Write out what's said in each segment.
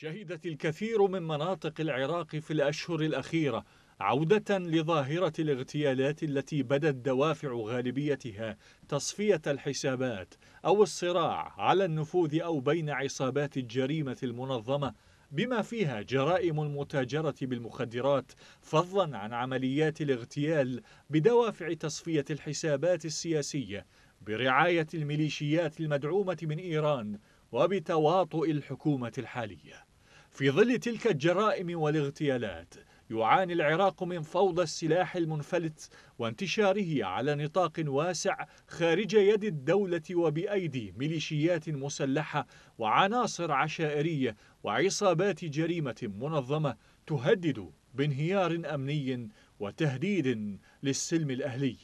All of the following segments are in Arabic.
شهدت الكثير من مناطق العراق في الأشهر الأخيرة عودة لظاهرة الاغتيالات التي بدت دوافع غالبيتها تصفية الحسابات أو الصراع على النفوذ أو بين عصابات الجريمة المنظمة بما فيها جرائم المتاجرة بالمخدرات فضلا عن عمليات الاغتيال بدوافع تصفية الحسابات السياسية برعاية الميليشيات المدعومة من إيران وبتواطؤ الحكومة الحالية في ظل تلك الجرائم والاغتيالات يعاني العراق من فوضى السلاح المنفلت وانتشاره على نطاق واسع خارج يد الدولة وبأيدي ميليشيات مسلحة وعناصر عشائرية وعصابات جريمة منظمة تهدد بانهيار أمني وتهديد للسلم الأهلي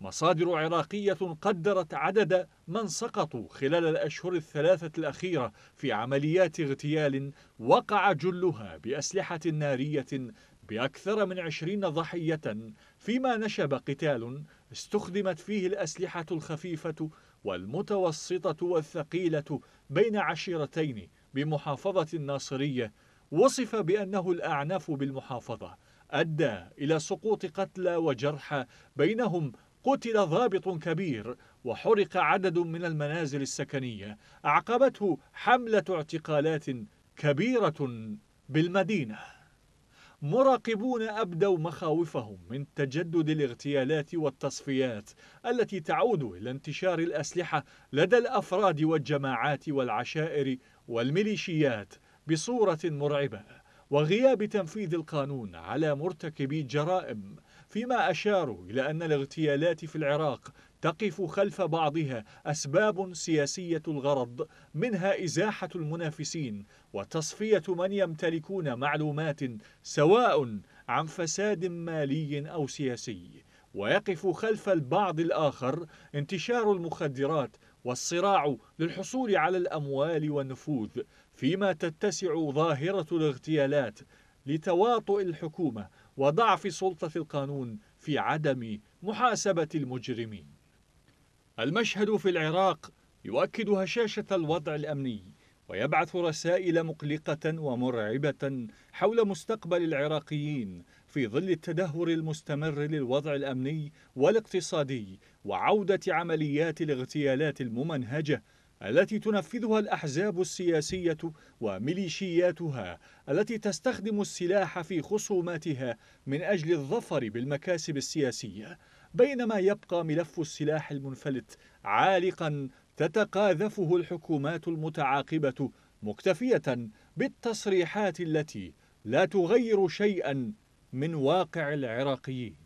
مصادر عراقية قدرت عدد من سقطوا خلال الأشهر الثلاثة الأخيرة في عمليات اغتيال وقع جلها بأسلحة نارية بأكثر من عشرين ضحية فيما نشب قتال استخدمت فيه الأسلحة الخفيفة والمتوسطة والثقيلة بين عشيرتين بمحافظة الناصرية وصف بأنه الأعنف بالمحافظة أدى إلى سقوط قتلى وجرحى بينهم قتل ضابط كبير وحرق عدد من المنازل السكنية أعقبته حملة اعتقالات كبيرة بالمدينة مراقبون أبدوا مخاوفهم من تجدد الاغتيالات والتصفيات التي تعود إلى انتشار الأسلحة لدى الأفراد والجماعات والعشائر والميليشيات بصورة مرعبة وغياب تنفيذ القانون على مرتكبي جرائم فيما أشاروا إلى أن الاغتيالات في العراق تقف خلف بعضها أسباب سياسية الغرض منها إزاحة المنافسين وتصفية من يمتلكون معلومات سواء عن فساد مالي أو سياسي ويقف خلف البعض الآخر انتشار المخدرات والصراع للحصول على الأموال والنفوذ فيما تتسع ظاهرة الاغتيالات لتواطؤ الحكومة وضعف سلطة القانون في عدم محاسبة المجرمين. المشهد في العراق يؤكد هشاشة الوضع الأمني ويبعث رسائل مقلقة ومرعبة حول مستقبل العراقيين في ظل التدهور المستمر للوضع الأمني والاقتصادي وعودة عمليات الاغتيالات الممنهجة التي تنفذها الأحزاب السياسية وميليشياتها التي تستخدم السلاح في خصوماتها من أجل الظفر بالمكاسب السياسية بينما يبقى ملف السلاح المنفلت عالقا تتقاذفه الحكومات المتعاقبة مكتفية بالتصريحات التي لا تغير شيئا من واقع العراقيين